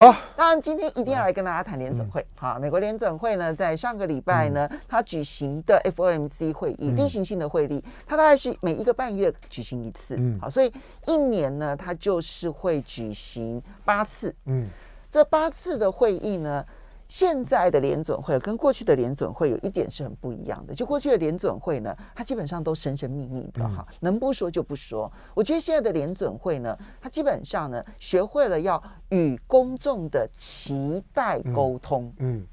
好，然今天一定要来跟大家谈联准会。好，美国联准会呢，在上个礼拜呢，它举行的 FOMC 会议，例行性的会议，它大概是每一个半月举行一次。嗯，好，所以一年呢，它就是会举行八次。嗯，这八次的会议呢。现在的联准会跟过去的联准会有一点是很不一样的。就过去的联准会呢，它基本上都神神秘秘的哈，能不说就不说。我觉得现在的联准会呢，它基本上呢，学会了要与公众的期待沟通。嗯，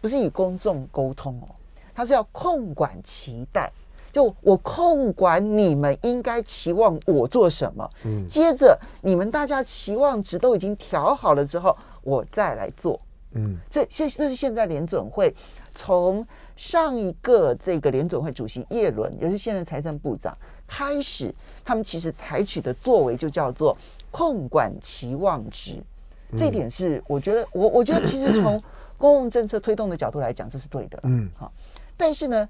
不是与公众沟通哦，它是要控管期待。就我控管你们应该期望我做什么，嗯，接着你们大家期望值都已经调好了之后，我再来做。嗯，这现这是现在联准会从上一个这个联准会主席叶伦，也是现任财政部长开始，他们其实采取的作为就叫做控管期望值，这点是我觉得我我觉得其实从公共政策推动的角度来讲，这是对的，嗯，好，但是呢，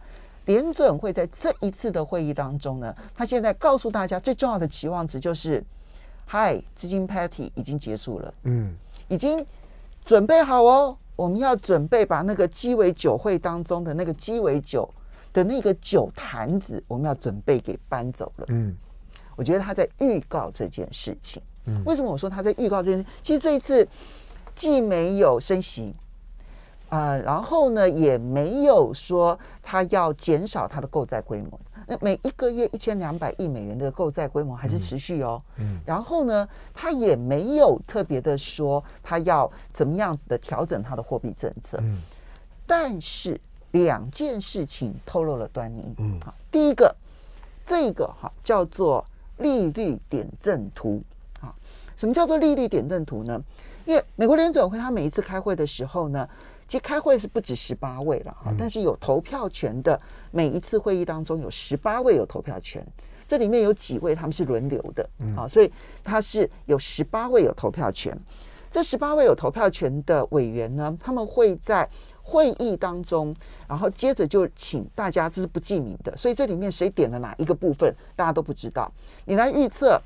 联准会在这一次的会议当中呢，他现在告诉大家最重要的期望值就是，嗨，资金 p a t t y 已经结束了，嗯，已经。准备好哦，我们要准备把那个鸡尾酒会当中的那个鸡尾酒的那个酒坛子，我们要准备给搬走了。嗯，我觉得他在预告这件事情。嗯，为什么我说他在预告这件事？其实这一次既没有升息，呃，然后呢，也没有说他要减少他的购债规模。那每一个月一千两百亿美元的购债规模还是持续哦，嗯，然后呢，他也没有特别的说他要怎么样子的调整他的货币政策，嗯，但是两件事情透露了端倪，嗯，好，第一个，这个哈叫做利率点阵图，好，什么叫做利率点阵图呢？因为美国联准会他每一次开会的时候呢。其实开会是不止十八位了哈，但是有投票权的每一次会议当中有十八位有投票权，这里面有几位他们是轮流的啊，所以他是有十八位有投票权。这十八位有投票权的委员呢，他们会在会议当中，然后接着就请大家这是不记名的，所以这里面谁点了哪一个部分，大家都不知道。你来预测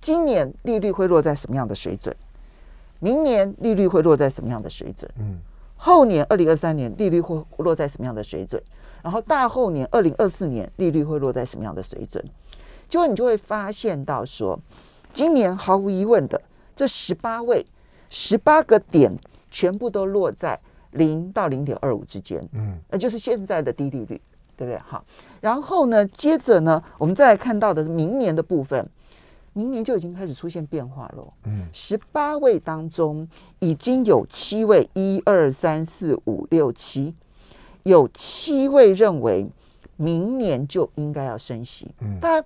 今年利率会落在什么样的水准，明年利率会落在什么样的水准？嗯。后年二零二三年利率会落在什么样的水准？然后大后年二零二四年利率会落在什么样的水准？结果你就会发现到说，今年毫无疑问的这十八位十八个点全部都落在零到零点二五之间，嗯，那就是现在的低利率，对不对？好，然后呢，接着呢，我们再来看到的明年的部分。明年就已经开始出现变化了。嗯，十八位当中已经有七位，一二三四五六七，有七位认为明年就应该要升息。嗯，当然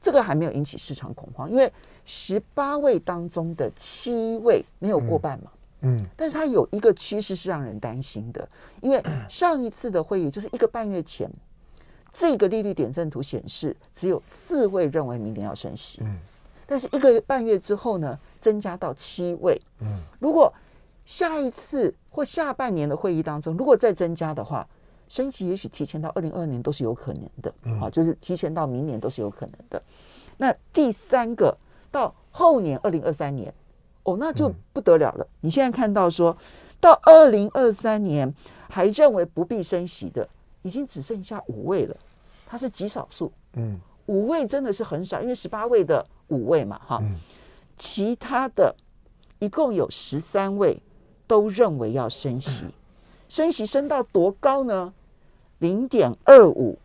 这个还没有引起市场恐慌，因为十八位当中的七位没有过半嘛。嗯，但是它有一个趋势是让人担心的，因为 上一次的会议就是一个半月前，这个利率点阵图显示只有四位认为明年要升息。嗯。但是一个半月之后呢，增加到七位。嗯，如果下一次或下半年的会议当中，如果再增加的话，升息也许提前到二零二二年都是有可能的。啊，就是提前到明年都是有可能的。那第三个到后年二零二三年，哦，那就不得了了。你现在看到说，到二零二三年还认为不必升息的，已经只剩下五位了，它是极少数。嗯。五位真的是很少，因为十八位的五位嘛，哈，其他的一共有十三位都认为要升息，升息升到多高呢？零点二五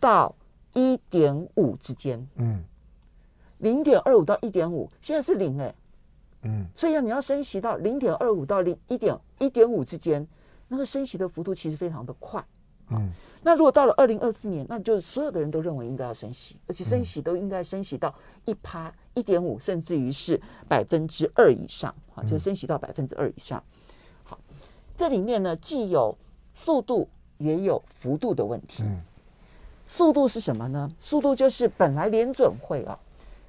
到一点五之间，嗯，零点二五到一点五，现在是零哎，嗯，所以要你要升息到零点二五到零一点一点五之间，那个升息的幅度其实非常的快。嗯，那如果到了二零二四年，那就是所有的人都认为应该要升息，而且升息都应该升息到一趴一点五，甚至于是百分之二以上啊，就升息到百分之二以上。好，这里面呢既有速度也有幅度的问题。速度是什么呢？速度就是本来联准会啊，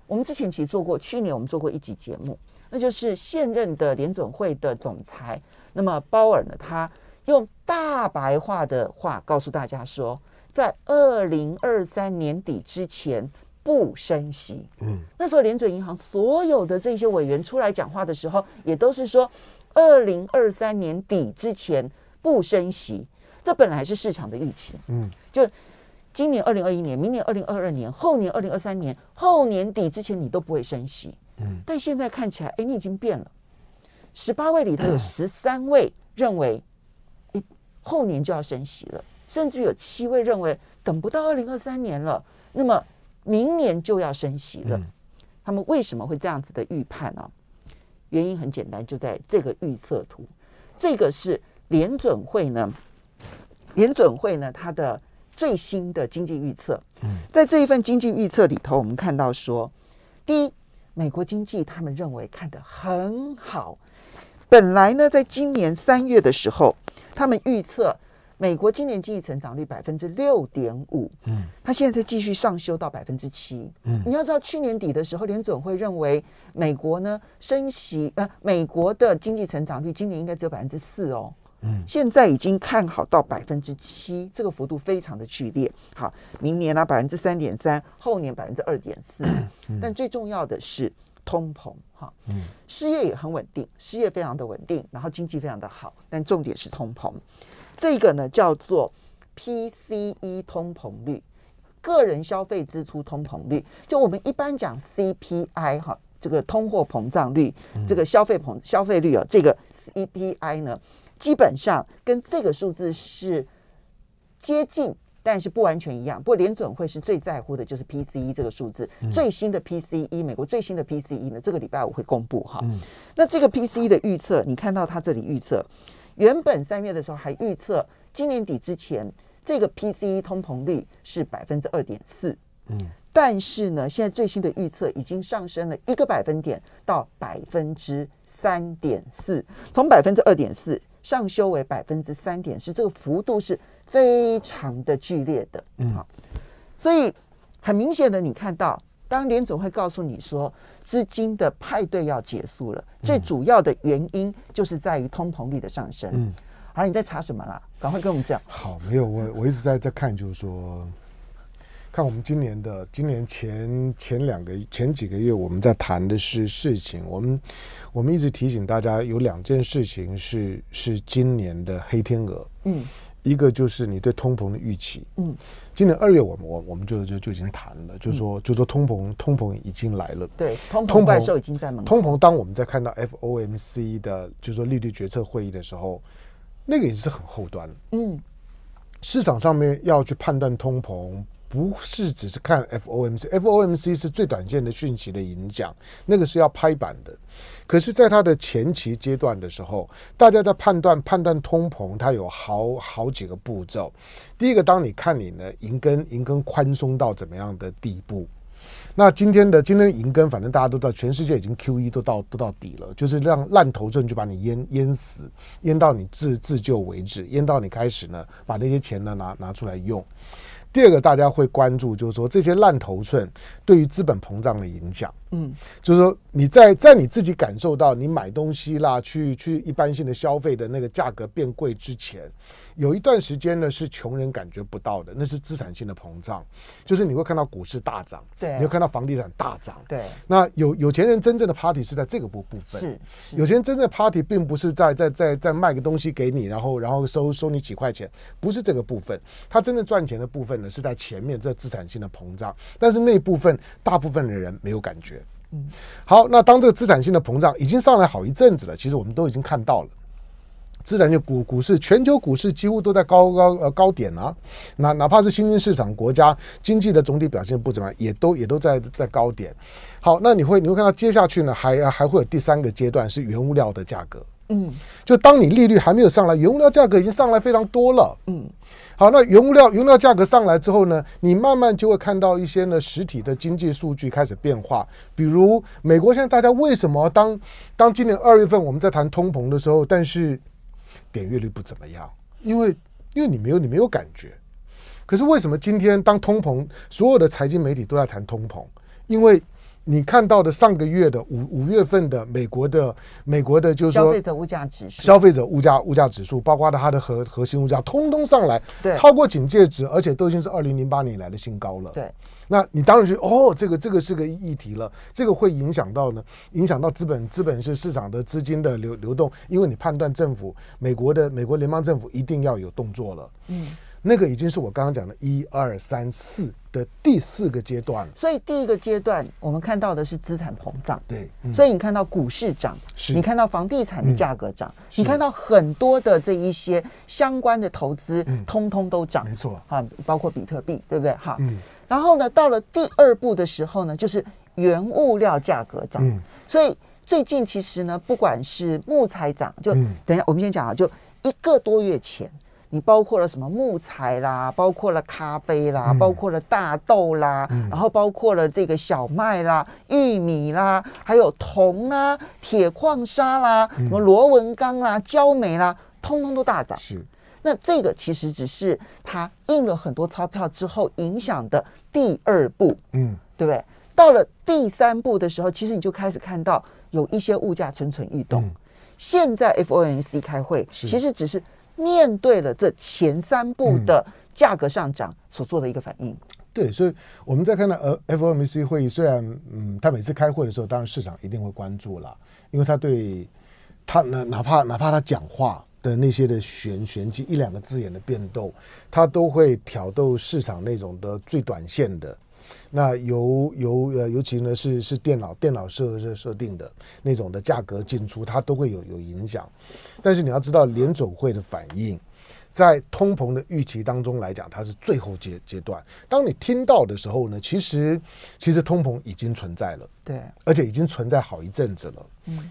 我们之前其实做过去年我们做过一集节目，那就是现任的联准会的总裁，那么鲍尔呢他。用大白话的话告诉大家说，在二零二三年底之前不升息。嗯，那时候联准银行所有的这些委员出来讲话的时候，也都是说二零二三年底之前不升息。这本来是市场的预期。嗯，就今年二零二一年，明年二零二二年，后年二零二三年后年底之前你都不会升息。嗯，但现在看起来，哎，你已经变了。十八位里头有十三位认为。后年就要升息了，甚至有七位认为等不到二零二三年了，那么明年就要升息了。他们为什么会这样子的预判呢？原因很简单，就在这个预测图。这个是联准会呢，联准会呢，它的最新的经济预测。嗯，在这一份经济预测里头，我们看到说，第一，美国经济他们认为看得很好。本来呢，在今年三月的时候，他们预测美国今年经济成长率百分之六点五。嗯，他现在在继续上修到百分之七。嗯，你要知道，去年底的时候，联准会认为美国呢升息，呃，美国的经济成长率今年应该只有百分之四哦。嗯，现在已经看好到百分之七，这个幅度非常的剧烈。好，明年呢百分之三点三，后年百分之二点四。但最重要的是。通膨，哈，嗯，失业也很稳定，失业非常的稳定，然后经济非常的好，但重点是通膨，这个呢叫做 PCE 通膨率，个人消费支出通膨率，就我们一般讲 CPI 哈，这个通货膨胀率，这个消费膨消费率啊，这个 c p i 呢，基本上跟这个数字是接近。但是不完全一样，不过联准会是最在乎的，就是 PCE 这个数字。最新的 PCE，美国最新的 PCE 呢，这个礼拜五会公布哈。那这个 PCE 的预测，你看到它这里预测，原本三月的时候还预测今年底之前这个 PCE 通膨率是百分之二点四，嗯，但是呢，现在最新的预测已经上升了一个百分点到百分之三点四，从百分之二点四上修为百分之三点四，这个幅度是。非常的剧烈的，嗯，好，所以很明显的，你看到当联总会告诉你说资金的派对要结束了，最主要的原因就是在于通膨率的上升，嗯，好，你在查什么啦？赶快跟我们讲。好，没有，我我一直在在看，就是说，看我们今年的，今年前前两个前几个月，我们在谈的是事情，我们我们一直提醒大家，有两件事情是是今年的黑天鹅，嗯。一个就是你对通膨的预期。嗯，今年二月我们我我们就就就已经谈了，就说就说通膨通膨已经来了。对，通膨已经在门。通膨，当我们在看到 FOMC 的，就是说利率决策会议的时候，那个也是很后端。嗯，市场上面要去判断通膨，不是只是看 FOMC，FOMC 是最短线的讯息的影响，那个是要拍板的。可是，在它的前期阶段的时候，大家在判断判断通膨，它有好好几个步骤。第一个，当你看你呢，银根银根宽松到怎么样的地步。那今天的今天的银根，反正大家都知道，全世界已经 Q E 都到都到底了，就是让烂头寸就把你淹淹死，淹到你自自救为止，淹到你开始呢把那些钱呢拿拿出来用。第二个，大家会关注就是说这些烂头寸对于资本膨胀的影响。嗯，就是说你在在你自己感受到你买东西啦，去去一般性的消费的那个价格变贵之前，有一段时间呢是穷人感觉不到的，那是资产性的膨胀，就是你会看到股市大涨，对，你会看到房地产大涨，对。那有有钱人真正的 party 是在这个部部分，是，有钱人真正的 party 并不是在在在在卖个东西给你，然后然后收收你几块钱，不是这个部分，他真正赚钱的部分呢是在前面这资产性的膨胀，但是那部分大部分的人没有感觉。嗯，好，那当这个资产性的膨胀已经上来好一阵子了，其实我们都已经看到了，资产性股股市，全球股市几乎都在高高呃高点啊，那哪怕是新兴市场国家经济的总体表现不怎么样，也都也都在在高点。好，那你会你会看到接下去呢，还还会有第三个阶段是原物料的价格。嗯，就当你利率还没有上来，原物料价格已经上来非常多了。嗯，好，那原物料原物料价格上来之后呢，你慢慢就会看到一些呢实体的经济数据开始变化。比如美国现在大家为什么当当今年二月份我们在谈通膨的时候，但是点阅率不怎么样，因为因为你没有你没有感觉。可是为什么今天当通膨所有的财经媒体都在谈通膨？因为你看到的上个月的五五月份的美国的美国的，就是说消费者物价指数，消费者物价物价指数，包括它的核核心物价，通通上来，超过警戒值，而且都已经是二零零八年以来的新高了。对，那你当然就哦，这个这个是个议题了，这个会影响到呢，影响到资本资本市市场的资金的流流动，因为你判断政府美国的美国联邦政府一定要有动作了。嗯。那个已经是我刚刚讲的一二三四的第四个阶段了。所以第一个阶段，我们看到的是资产膨胀。对，所以你看到股市涨，你看到房地产的价格涨，你看到很多的这一些相关的投资，通通都涨。没错，哈，包括比特币，对不对？哈，然后呢，到了第二步的时候呢，就是原物料价格涨。所以最近其实呢，不管是木材涨，就等一下，我们先讲啊，就一个多月前。你包括了什么木材啦，包括了咖啡啦，包括了大豆啦，然后包括了这个小麦啦、玉米啦，还有铜啦、铁矿砂啦、什么螺纹钢啦、焦煤啦，通通都大涨。是，那这个其实只是它印了很多钞票之后影响的第二步，嗯，对不对？到了第三步的时候，其实你就开始看到有一些物价蠢蠢欲动。现在 FOMC 开会，其实只是。面对了这前三步的价格上涨所做的一个反应，对，所以我们在看到呃 FOMC 会议，虽然嗯，他每次开会的时候，当然市场一定会关注了，因为他对他那哪怕哪怕他讲话的那些的玄玄机一两个字眼的变动，他都会挑逗市场那种的最短线的。那由由呃，尤其呢是是电脑电脑设设设定的那种的价格进出，它都会有有影响。但是你要知道，联总会的反应，在通膨的预期当中来讲，它是最后阶阶段。当你听到的时候呢，其实其实通膨已经存在了，对，而且已经存在好一阵子了。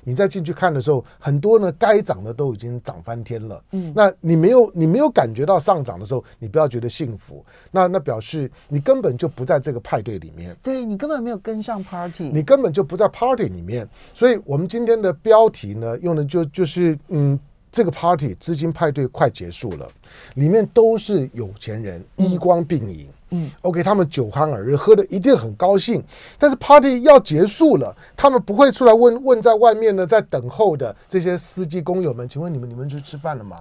你再进去看的时候，很多呢该涨的都已经涨翻天了。嗯，那你没有你没有感觉到上涨的时候，你不要觉得幸福。那那表示你根本就不在这个派对里面。对你根本没有跟上 party，你根本就不在 party 里面。所以我们今天的标题呢，用的就就是嗯，这个 party 资金派对快结束了，里面都是有钱人衣光并饮。嗯，OK，他们酒酣耳热，喝的一定很高兴。但是 party 要结束了，他们不会出来问问在外面呢在等候的这些司机工友们，请问你们，你们去吃饭了吗？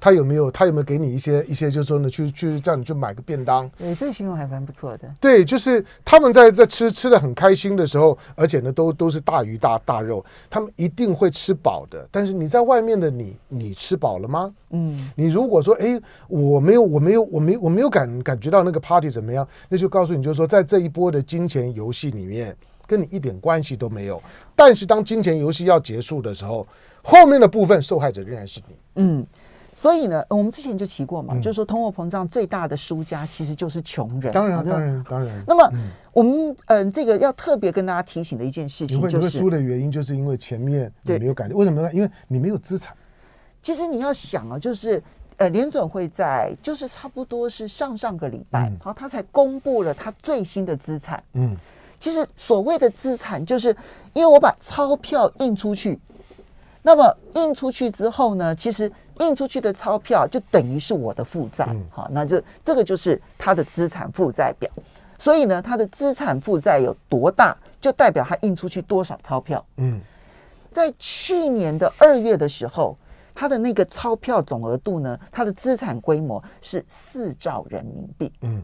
他有没有？他有没有给你一些一些，就是说呢，去去叫你去买个便当？对，这形容还蛮不错的。对，就是他们在在吃吃的很开心的时候，而且呢，都都是大鱼大大肉，他们一定会吃饱的。但是你在外面的你，你吃饱了吗？嗯。你如果说哎，我没有，我没有，我没，我没有感感觉到那个 party 怎么样，那就告诉你，就是说在这一波的金钱游戏里面，跟你一点关系都没有。但是当金钱游戏要结束的时候，后面的部分受害者仍然是你。嗯。所以呢，我们之前就提过嘛，就是说通货膨胀最大的输家其实就是穷人。当然，当然，当然。那么我们嗯，这个要特别跟大家提醒的一件事情，就是你会输的原因，就是因为前面你没有感觉，为什么呢？因为你没有资产。其实你要想啊，就是呃，联准会在就是差不多是上上个礼拜，好，他才公布了他最新的资产。嗯，其实所谓的资产，就是因为我把钞票印出去。那么印出去之后呢？其实印出去的钞票就等于是我的负债，好，那就这个就是它的资产负债表。所以呢，它的资产负债有多大，就代表它印出去多少钞票。嗯，在去年的二月的时候，它的那个钞票总额度呢，它的资产规模是四兆人民币。嗯，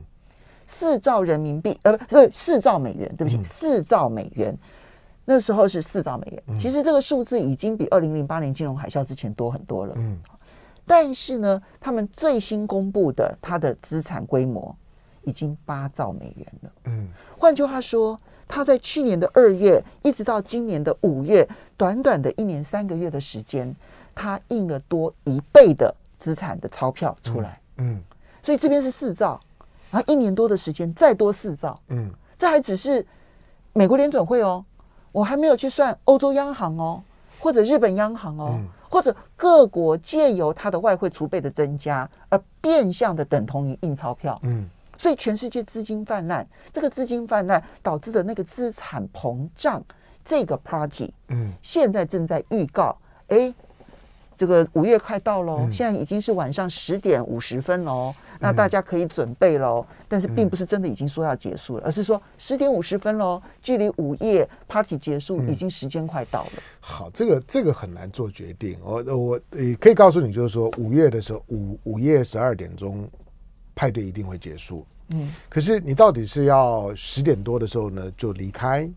四兆人民币呃不是四兆美元，对不起，四兆美元。那时候是四兆美元，其实这个数字已经比二零零八年金融海啸之前多很多了。嗯，但是呢，他们最新公布的他的资产规模已经八兆美元了。嗯，换句话说，他在去年的二月一直到今年的五月，短短的一年三个月的时间，他印了多一倍的资产的钞票出来。嗯，所以这边是四兆，然后一年多的时间再多四兆。嗯，这还只是美国联准会哦。我还没有去算欧洲央行哦，或者日本央行哦，或者各国借由它的外汇储备的增加而变相的等同于印钞票，嗯，所以全世界资金泛滥，这个资金泛滥导致的那个资产膨胀这个 party，嗯，现在正在预告，哎。这个午夜快到喽，现在已经是晚上十点五十分喽，那大家可以准备喽。但是并不是真的已经说要结束了，而是说十点五十分喽，距离午夜 party 结束已经时间快到了。好，这个这个很难做决定。我我可以告诉你，就是说午夜的时候，午午夜十二点钟派对一定会结束。嗯，可是你到底是要十点多的时候呢就离开？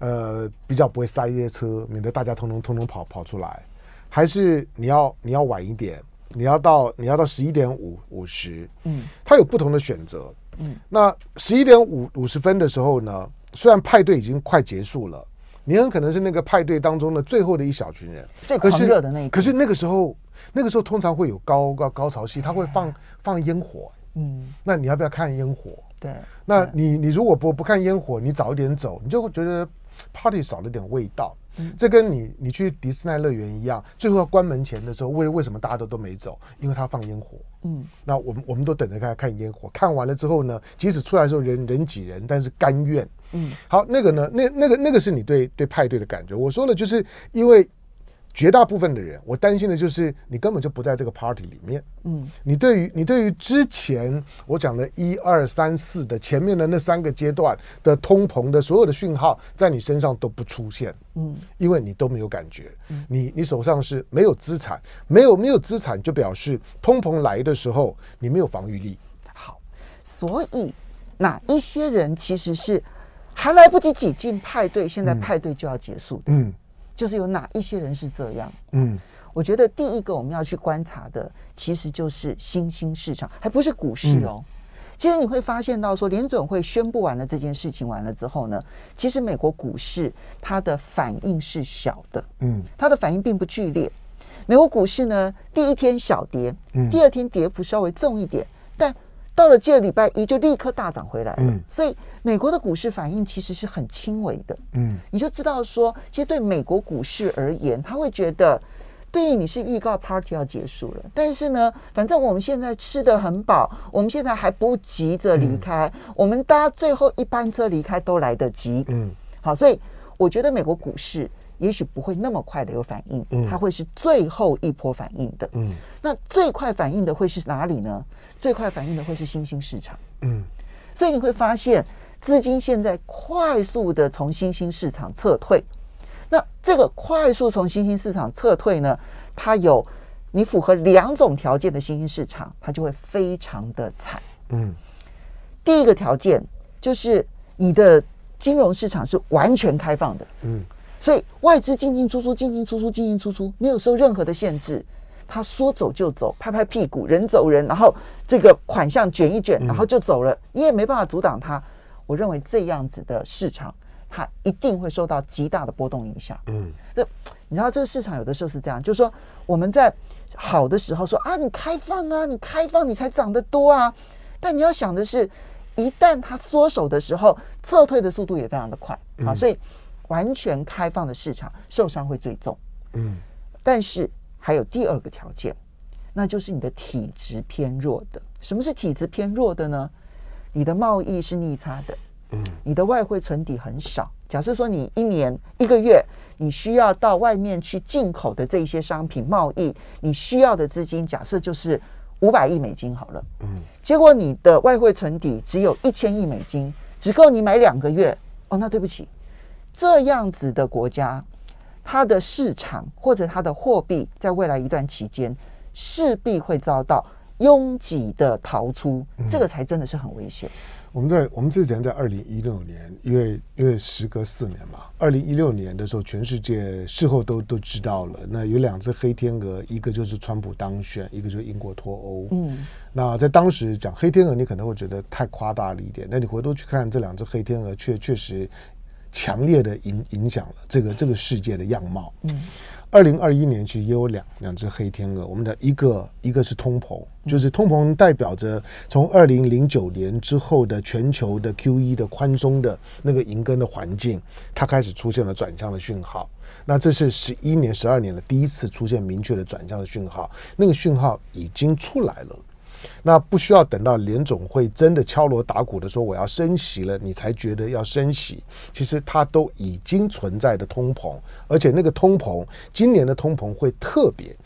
呃，比较不会塞夜车，免得大家通通通通跑跑出来。还是你要你要晚一点，你要到你要到十一点五五十，嗯，他有不同的选择，嗯，那十一点五五十分的时候呢，虽然派对已经快结束了，你很可能是那个派对当中的最后的一小群人，最狂热的那一。可是那个时候，那个时候通常会有高高高潮戏，他会放放烟火，嗯，那你要不要看烟火？对，那你你如果不不看烟火，你早一点走，你就会觉得 party 少了点味道。这跟你你去迪士尼乐园一样，最后要关门前的时候，为为什么大家都都没走？因为他放烟火，嗯，那我们我们都等着看看烟火，看完了之后呢，即使出来的时候人人挤人，但是甘愿，嗯，好，那个呢，那那个那个是你对对派对的感觉。我说了，就是因为。绝大部分的人，我担心的就是你根本就不在这个 party 里面。嗯，你对于你对于之前我讲的一二三四的前面的那三个阶段的通膨的所有的讯号，在你身上都不出现。嗯，因为你都没有感觉。你你手上是没有资产，没有没有资产，就表示通膨来的时候你没有防御力。好，所以那一些人其实是还来不及挤进派对，现在派对就要结束。嗯。就是有哪一些人是这样，嗯，我觉得第一个我们要去观察的，其实就是新兴市场，还不是股市哦。其实你会发现到说，联准会宣布完了这件事情完了之后呢，其实美国股市它的反应是小的，嗯，它的反应并不剧烈。美国股市呢，第一天小跌，嗯，第二天跌幅稍微重一点。到了这个礼拜一就立刻大涨回来了，所以美国的股市反应其实是很轻微的。嗯，你就知道说，其实对美国股市而言，他会觉得，对于你是预告 party 要结束了，但是呢，反正我们现在吃的很饱，我们现在还不急着离开，我们搭最后一班车离开都来得及。嗯，好，所以我觉得美国股市。也许不会那么快的有反应，它会是最后一波反应的。那最快反应的会是哪里呢？最快反应的会是新兴市场。嗯，所以你会发现资金现在快速的从新兴市场撤退。那这个快速从新兴市场撤退呢？它有你符合两种条件的新兴市场，它就会非常的惨。嗯，第一个条件就是你的金融市场是完全开放的。嗯。所以外资进进出出，进进出出，进进出出，没有受任何的限制。他说走就走，拍拍屁股人走人，然后这个款项卷一卷，然后就走了，你也没办法阻挡他。我认为这样子的市场，它一定会受到极大的波动影响。嗯，这你知道这个市场有的时候是这样，就是说我们在好的时候说啊，你开放啊，你开放你才涨得多啊。但你要想的是，一旦它缩手的时候，撤退的速度也非常的快啊，所以。完全开放的市场受伤会最重，嗯，但是还有第二个条件，那就是你的体质偏弱的。什么是体质偏弱的呢？你的贸易是逆差的，嗯，你的外汇存底很少。假设说你一年一个月你需要到外面去进口的这些商品贸易，你需要的资金假设就是五百亿美金好了，嗯，结果你的外汇存底只有一千亿美金，只够你买两个月。哦，那对不起。这样子的国家，它的市场或者它的货币，在未来一段期间势必会遭到拥挤的逃出，这个才真的是很危险。我们在我们之前在二零一六年，因为因为时隔四年嘛，二零一六年的时候，全世界事后都都知道了。那有两只黑天鹅，一个就是川普当选，一个就是英国脱欧。嗯，那在当时讲黑天鹅，你可能会觉得太夸大了一点。那你回头去看这两只黑天鹅，确确实。强烈的影影响了这个这个世界的样貌。嗯，二零二一年其实也有两两只黑天鹅。我们的一个一个是通膨，就是通膨代表着从二零零九年之后的全球的 Q E 的宽松的那个银根的环境，它开始出现了转向的讯号。那这是十一年、十二年的第一次出现明确的转向的讯号，那个讯号已经出来了。那不需要等到联总会真的敲锣打鼓的说我要升息了，你才觉得要升息。其实它都已经存在的通膨，而且那个通膨今年的通膨会特别。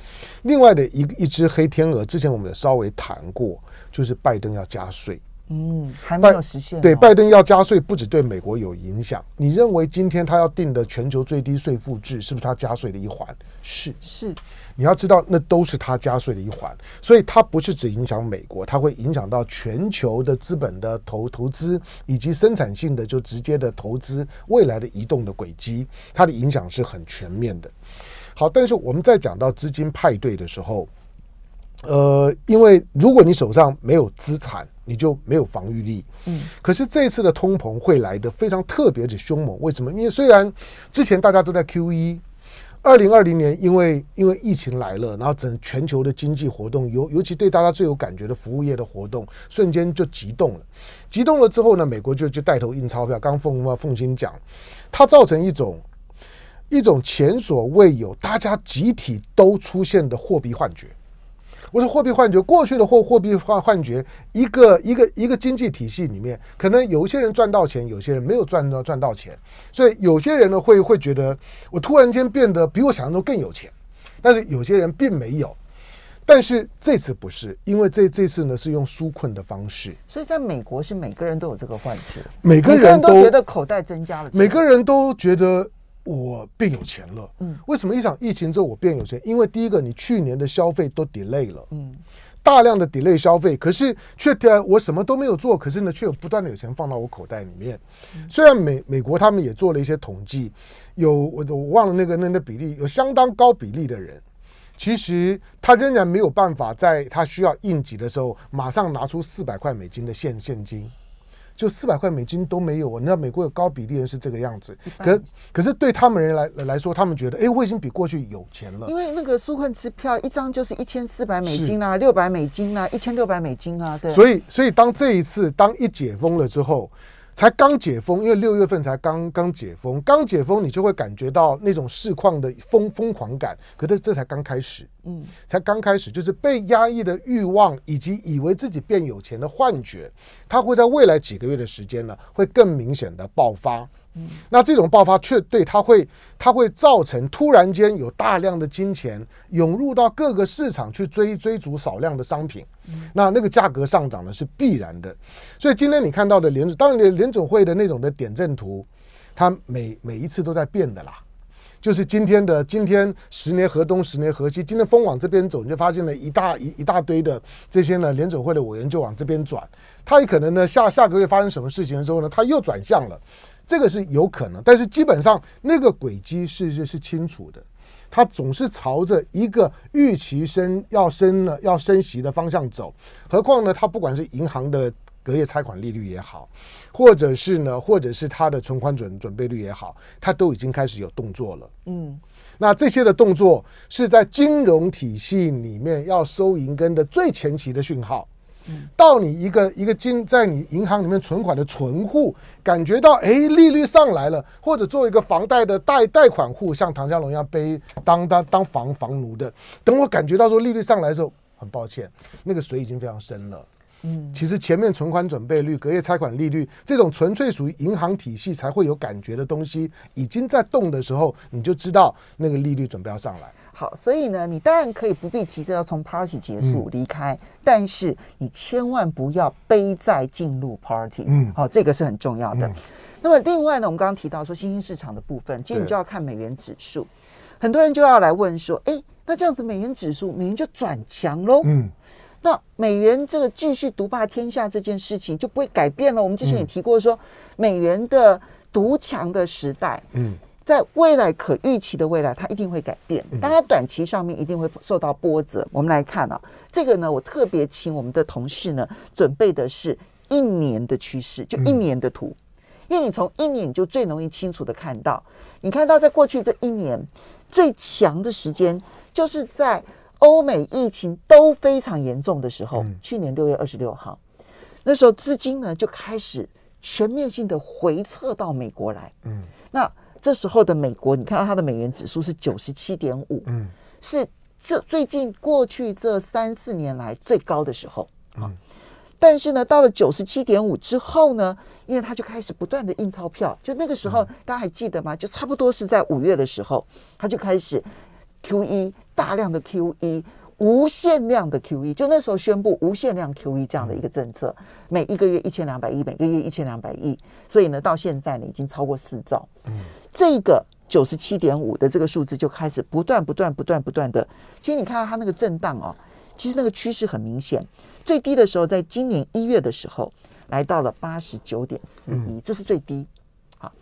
另外的一一只黑天鹅，之前我们有稍微谈过，就是拜登要加税。嗯，还没有实现。对，拜登要加税，不止对美国有影响。你认为今天他要定的全球最低税负制，是不是他加税的一环？是是，你要知道，那都是他加税的一环。所以，他不是只影响美国，他会影响到全球的资本的投投资以及生产性的就直接的投资未来的移动的轨迹，它的影响是很全面的。好，但是我们在讲到资金派对的时候。呃，因为如果你手上没有资产，你就没有防御力。嗯，可是这次的通膨会来的非常特别的凶猛。为什么？因为虽然之前大家都在 Q E，二零二零年因为因为疫情来了，然后整全球的经济活动，尤尤其对大家最有感觉的服务业的活动，瞬间就急动了。急动了之后呢，美国就就带头印钞票。刚凤凤青讲，它造成一种一种前所未有，大家集体都出现的货币幻觉。我说货币幻觉，过去的货货币幻幻觉，一个一个一个经济体系里面，可能有一些人赚到钱，有些人没有赚到赚到钱，所以有些人呢会会觉得我突然间变得比我想象中更有钱，但是有些人并没有，但是这次不是，因为这这次呢是用纾困的方式，所以在美国是每个人都有这个幻觉，每个人都觉得口袋增加了，每个人都觉得。我变有钱了，嗯，为什么一场疫情之后我变有钱？因为第一个，你去年的消费都 delay 了，嗯，大量的 delay 消费，可是却我什么都没有做，可是呢，却有不断的有钱放到我口袋里面。虽然美美国他们也做了一些统计，有我我忘了那个那个比例，有相当高比例的人，其实他仍然没有办法在他需要应急的时候马上拿出四百块美金的现现金。就四百块美金都没有啊！道美国高比例人是这个样子，可可是对他们人来来说，他们觉得哎，我已经比过去有钱了。因为那个苏困支票一张就是一千四百美金啦，六百美金啦，一千六百美金啊，对。所以，所以当这一次当一解封了之后。才刚解封，因为六月份才刚刚解封，刚解封你就会感觉到那种市况的疯疯狂感。可这这才刚开始，嗯，才刚开始，就是被压抑的欲望以及以为自己变有钱的幻觉，它会在未来几个月的时间呢，会更明显的爆发。那这种爆发却对它会，它会造成突然间有大量的金钱涌入到各个市场去追追逐少量的商品，那那个价格上涨呢是必然的。所以今天你看到的联当然联总会的那种的点阵图，它每每一次都在变的啦。就是今天的今天十年河东十年河西，今天风往这边走，你就发现了一大一一大堆的这些呢，联总会的委员就往这边转。它也可能呢下下个月发生什么事情的时候呢，它又转向了。这个是有可能，但是基本上那个轨迹是是清楚的，它总是朝着一个预期升要升了要升息的方向走。何况呢，它不管是银行的隔夜拆款利率也好，或者是呢，或者是它的存款准准备率也好，它都已经开始有动作了。嗯，那这些的动作是在金融体系里面要收银根的最前期的讯号。到你一个一个金在你银行里面存款的存户感觉到哎利率上来了，或者做一个房贷的贷贷款户，像唐家龙一样被当当当房房奴的，等我感觉到说利率上来的时候，很抱歉，那个水已经非常深了。嗯，其实前面存款准备率、隔夜拆款利率这种纯粹属于银行体系才会有感觉的东西，已经在动的时候，你就知道那个利率准备要上来。好，所以呢，你当然可以不必急着要从 party 结束离开，但是你千万不要背债进入 party，嗯，好，这个是很重要的。那么另外呢，我们刚刚提到说新兴市场的部分，其实你就要看美元指数。很多人就要来问说，哎，那这样子美元指数，美元就转强喽？嗯，那美元这个继续独霸天下这件事情就不会改变了。我们之前也提过说，美元的独强的时代，嗯。在未来可预期的未来，它一定会改变，但它短期上面一定会受到波折。我们来看啊，这个呢，我特别请我们的同事呢准备的是一年的趋势，就一年的图，因为你从一年就最容易清楚的看到，你看到在过去这一年最强的时间，就是在欧美疫情都非常严重的时候，去年六月二十六号，那时候资金呢就开始全面性的回撤到美国来，嗯，那。这时候的美国，你看到它的美元指数是九十七点五，嗯，是这最近过去这三四年来最高的时候啊。但是呢，到了九十七点五之后呢，因为他就开始不断的印钞票，就那个时候大家还记得吗？就差不多是在五月的时候，他就开始 Q E 大量的 Q E，无限量的 QE，就那时候宣布无限量 QE 这样的一个政策，每一个月一千两百亿，每个月一千两百亿，所以呢，到现在呢已经超过四兆。嗯，这个九十七点五的这个数字就开始不断不断不断不断的，其实你看到它那个震荡哦，其实那个趋势很明显。最低的时候，在今年一月的时候，来到了八十九点四一，这是最低。好。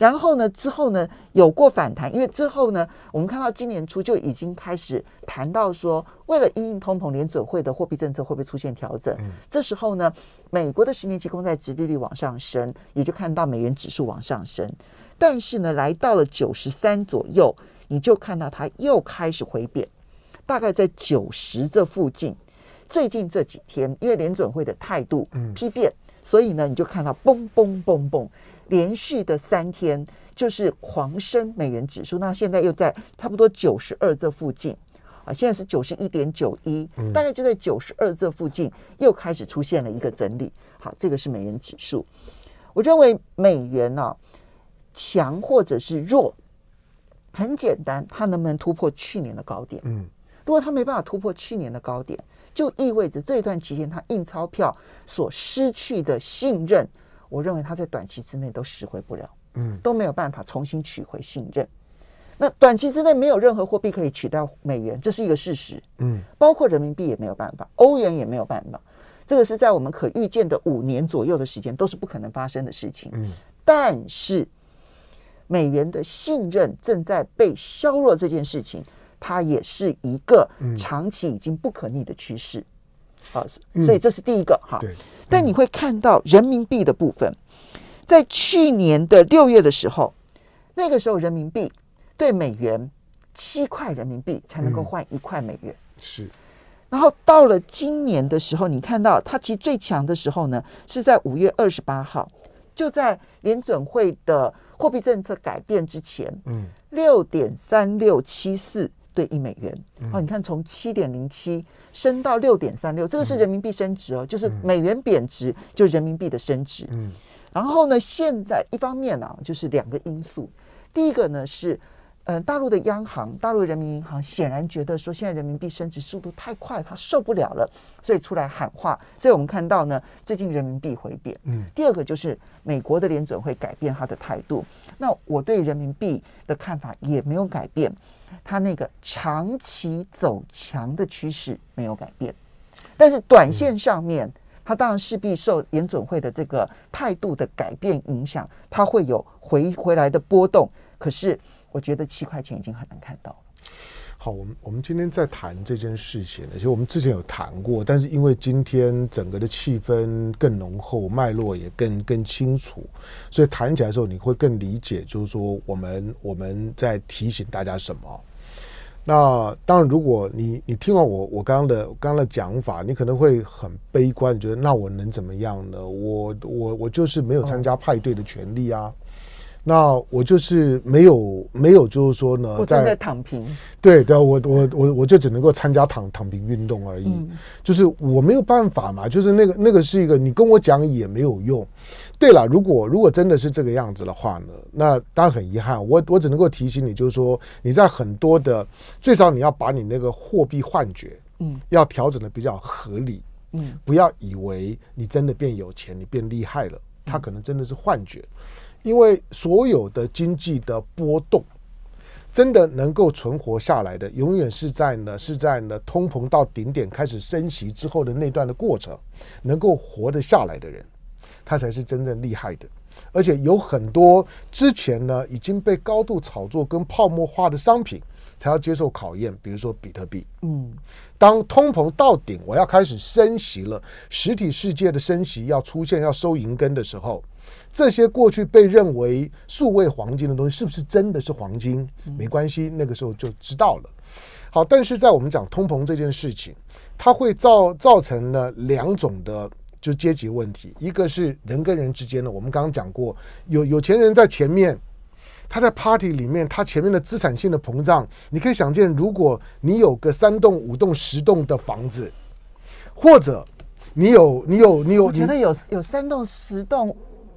然后呢？之后呢？有过反弹，因为之后呢，我们看到今年初就已经开始谈到说，为了应通膨，联准会的货币政策会不会出现调整？这时候呢，美国的十年期公债值利率往上升，也就看到美元指数往上升。但是呢，来到了九十三左右，你就看到它又开始回贬，大概在九十这附近。最近这几天，因为联准会的态度批变，所以呢，你就看到嘣嘣嘣嘣。连续的三天就是狂升美元指数，那现在又在差不多九十二这附近啊，现在是九十一点九一，大概就在九十二这附近又开始出现了一个整理。好，这个是美元指数。我认为美元呢强或者是弱，很简单，它能不能突破去年的高点？嗯，如果它没办法突破去年的高点，就意味着这一段期间它印钞票所失去的信任。我认为它在短期之内都拾回不了，嗯，都没有办法重新取回信任。那短期之内没有任何货币可以取代美元，这是一个事实，嗯，包括人民币也没有办法，欧元也没有办法。这个是在我们可预见的五年左右的时间都是不可能发生的事情，嗯，但是美元的信任正在被削弱这件事情，它也是一个长期已经不可逆的趋势。啊，所以这是第一个哈。对。但你会看到人民币的部分，在去年的六月的时候，那个时候人民币对美元七块人民币才能够换一块美元。是。然后到了今年的时候，你看到它其实最强的时候呢，是在五月二十八号，就在联准会的货币政策改变之前，嗯，六点三六七四。一美元哦，你看从七点零七升到六点三六，这个是人民币升值哦，就是美元贬值，就人民币的升值。嗯，然后呢，现在一方面呢，就是两个因素，第一个呢是。嗯，大陆的央行，大陆人民银行显然觉得说现在人民币升值速度太快，他受不了了，所以出来喊话。所以我们看到呢，最近人民币回贬。嗯，第二个就是美国的联准会改变他的态度。那我对人民币的看法也没有改变，它那个长期走强的趋势没有改变，但是短线上面，它当然势必受联准会的这个态度的改变影响，它会有回回来的波动。可是。我觉得七块钱已经很难看到了。好，我们我们今天在谈这件事情，而且我们之前有谈过，但是因为今天整个的气氛更浓厚，脉络也更更清楚，所以谈起来的时候，你会更理解，就是说我们我们在提醒大家什么。那当然，如果你你听完我我刚刚的刚刚的讲法，你可能会很悲观，觉得那我能怎么样呢？我我我就是没有参加派对的权利啊。那我就是没有没有，就是说呢，我正在躺平。对对，我我我我就只能够参加躺躺平运动而已。嗯，就是我没有办法嘛，就是那个那个是一个，你跟我讲也没有用。对了，如果如果真的是这个样子的话呢，那当然很遗憾，我我只能够提醒你，就是说你在很多的最少你要把你那个货币幻觉，嗯，要调整的比较合理，嗯，不要以为你真的变有钱，你变厉害了，它可能真的是幻觉。因为所有的经济的波动，真的能够存活下来的，永远是在呢，是在呢通膨到顶点开始升息之后的那段的过程，能够活得下来的人，他才是真正厉害的。而且有很多之前呢已经被高度炒作跟泡沫化的商品，才要接受考验。比如说比特币，嗯，当通膨到顶，我要开始升息了，实体世界的升息要出现，要收银根的时候。这些过去被认为数位黄金的东西，是不是真的是黄金？没关系，那个时候就知道了。好，但是在我们讲通膨这件事情，它会造造成了两种的就阶级问题，一个是人跟人之间的。我们刚刚讲过，有有钱人在前面，他在 party 里面，他前面的资产性的膨胀，你可以想见，如果你有个三栋、五栋、十栋的房子，或者你有、你有、你有，我觉得有有三栋、十栋。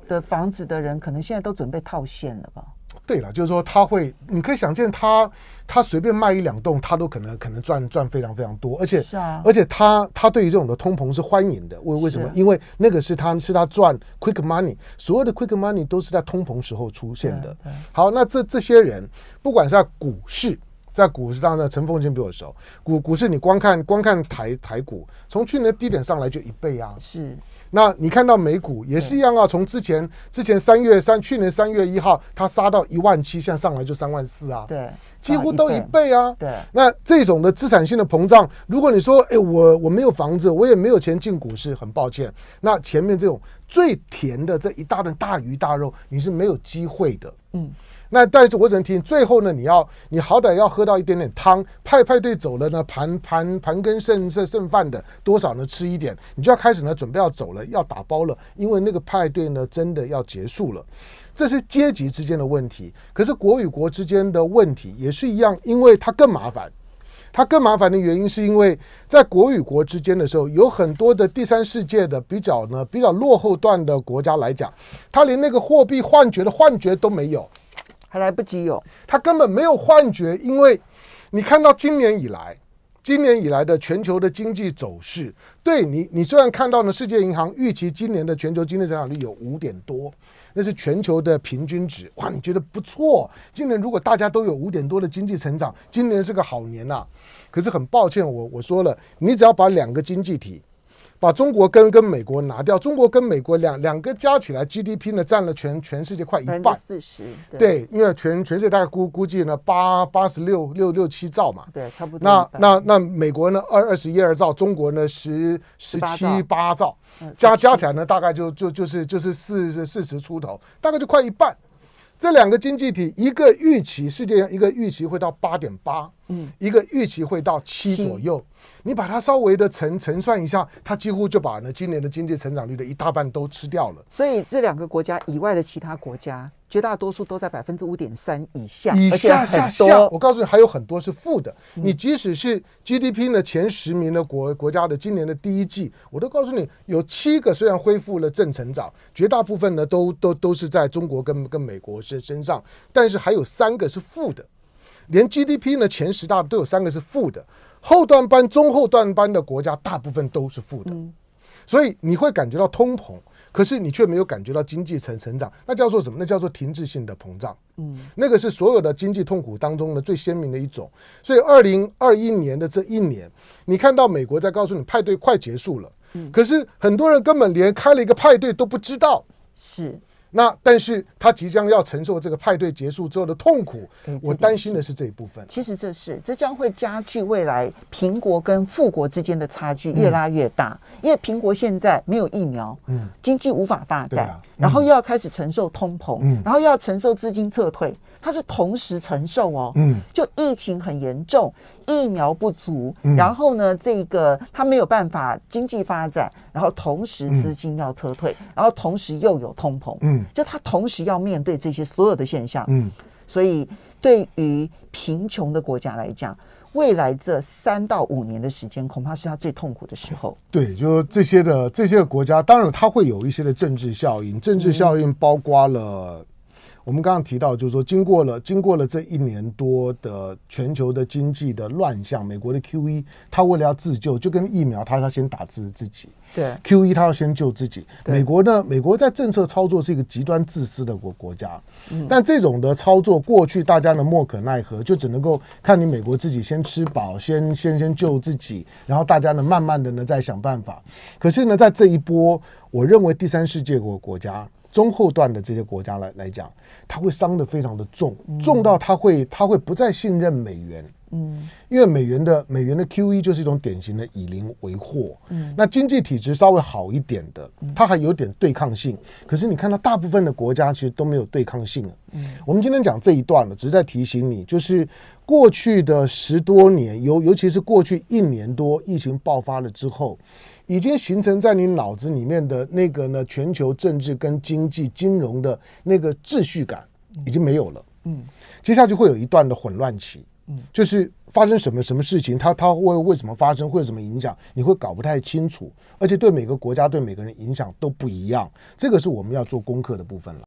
的房子的人可能现在都准备套现了吧？对了，就是说他会，你可以想见他，他随便卖一两栋，他都可能可能赚赚非常非常多，而且是啊，而且他他对于这种的通膨是欢迎的，为为什么？因为那个是他是他赚 quick money，所有的 quick money 都是在通膨时候出现的。好，那这这些人不管是在股市，在股市当中，陈凤金比我熟，股股市你光看光看台台股，从去年低点上来就一倍啊，是。那你看到美股也是一样啊，从之前之前三月三，去年三月一号，它杀到一万七，现在上来就三万四啊，对，几乎都一倍啊。对，那这种的资产性的膨胀，如果你说，哎，我我没有房子，我也没有钱进股市，很抱歉，那前面这种最甜的这一大顿大鱼大肉，你是没有机会的。嗯。那但是我只能听。最后呢，你要你好歹要喝到一点点汤。派派对走了呢，盘盘盘根剩剩剩饭的多少呢？吃一点，你就要开始呢，准备要走了，要打包了。因为那个派对呢，真的要结束了。这是阶级之间的问题，可是国与国之间的问题也是一样，因为它更麻烦。它更麻烦的原因是因为在国与国之间的时候，有很多的第三世界的比较呢，比较落后段的国家来讲，它连那个货币幻觉的幻觉都没有。还来不及有，他根本没有幻觉，因为，你看到今年以来，今年以来的全球的经济走势，对你，你虽然看到了世界银行预期今年的全球经济增长率有五点多，那是全球的平均值，哇，你觉得不错，今年如果大家都有五点多的经济成长，今年是个好年呐。可是很抱歉，我我说了，你只要把两个经济体。把中国跟跟美国拿掉，中国跟美国两两个加起来 GDP 呢，占了全全世界快一半四十对，因为全全世界大概估估计呢八八十六六六七兆嘛，对差不多。那那那美国呢二二十一二兆，中国呢十十七八兆，加加起来呢大概就就就是就是四四十出头，大概就快一半。这两个经济体，一个预期世界上一个预期会到八点八，嗯，一个预期会到七左右。你把它稍微的乘乘算一下，它几乎就把呢今年的经济成长率的一大半都吃掉了。所以这两个国家以外的其他国家。绝大多数都在百分之五点三以下，以下下下。我告诉你，还有很多是负的。你即使是 GDP 呢前十名的国国家的今年的第一季，我都告诉你有七个虽然恢复了正成长，绝大部分呢都都都是在中国跟跟美国身身上，但是还有三个是负的。连 GDP 呢前十大都有三个是负的，后段班中后段班的国家大部分都是负的，所以你会感觉到通膨。可是你却没有感觉到经济成成长，那叫做什么？那叫做停滞性的膨胀。嗯，那个是所有的经济痛苦当中的最鲜明的一种。所以，二零二一年的这一年，你看到美国在告诉你派对快结束了，嗯，可是很多人根本连开了一个派对都不知道。是。那但是他即将要承受这个派对结束之后的痛苦，我担心的是这一部分。其实这是，这将会加剧未来贫国跟富国之间的差距越拉越大，因为贫国现在没有疫苗，嗯，经济无法发展，然后又要开始承受通膨，然后又要承受资金撤退。它是同时承受哦，嗯，就疫情很严重，疫苗不足，然后呢，这个它没有办法经济发展，然后同时资金要撤退，然后同时又有通膨，嗯，就它同时要面对这些所有的现象，嗯，所以对于贫穷的国家来讲，未来这三到五年的时间，恐怕是他最痛苦的时候。对，就是这些的这些国家，当然它会有一些的政治效应，政治效应包括了。我们刚刚提到，就是说，经过了经过了这一年多的全球的经济的乱象，美国的 Q E，它为了要自救，就跟疫苗，它要先打自自己。对，Q E，它要先救自己。美国呢，美国在政策操作是一个极端自私的国国家。但这种的操作过去大家呢莫可奈何，就只能够看你美国自己先吃饱，先先先救自己，然后大家呢慢慢的呢再想办法。可是呢，在这一波，我认为第三世界国国家。中后段的这些国家来来讲，它会伤得非常的重，重到它会它会不再信任美元，嗯，因为美元的美元的 QE 就是一种典型的以邻为货。嗯，那经济体质稍微好一点的，它还有点对抗性，可是你看到大部分的国家其实都没有对抗性嗯，我们今天讲这一段了，只是在提醒你，就是过去的十多年，尤尤其是过去一年多疫情爆发了之后。已经形成在你脑子里面的那个呢，全球政治跟经济金融的那个秩序感已经没有了。嗯，接下去会有一段的混乱期。嗯，就是发生什么什么事情，它它会为什么发生，会有什么影响，你会搞不太清楚，而且对每个国家、对每个人影响都不一样。这个是我们要做功课的部分了。